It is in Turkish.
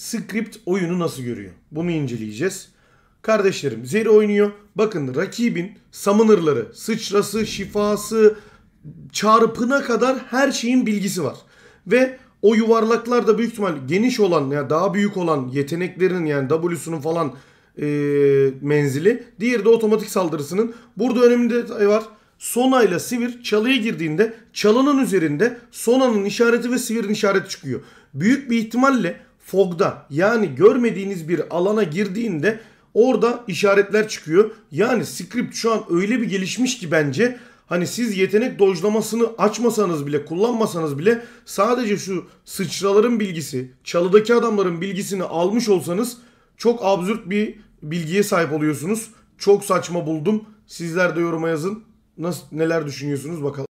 Script oyunu nasıl görüyor? Bunu inceleyeceğiz. Kardeşlerim Zeri oynuyor. Bakın rakibin summoner'ları, sıçrası, şifası, çarpına kadar her şeyin bilgisi var. Ve o yuvarlaklar da büyük ihtimal geniş olan ya yani daha büyük olan yeteneklerinin yani W'sunun falan e, menzili. Diğeri de otomatik saldırısının. Burada önemli detay var. Sona ile Sivir çalıya girdiğinde çalının üzerinde Sona'nın işareti ve Sivir'in işareti çıkıyor. Büyük bir ihtimalle fogda yani görmediğiniz bir alana girdiğinde orada işaretler çıkıyor. Yani script şu an öyle bir gelişmiş ki bence hani siz yetenek dojlamasını açmasanız bile kullanmasanız bile sadece şu sıçraların bilgisi çalıdaki adamların bilgisini almış olsanız çok absürt bir bilgiye sahip oluyorsunuz. Çok saçma buldum. Sizler de yoruma yazın. Nasıl, neler düşünüyorsunuz bakalım.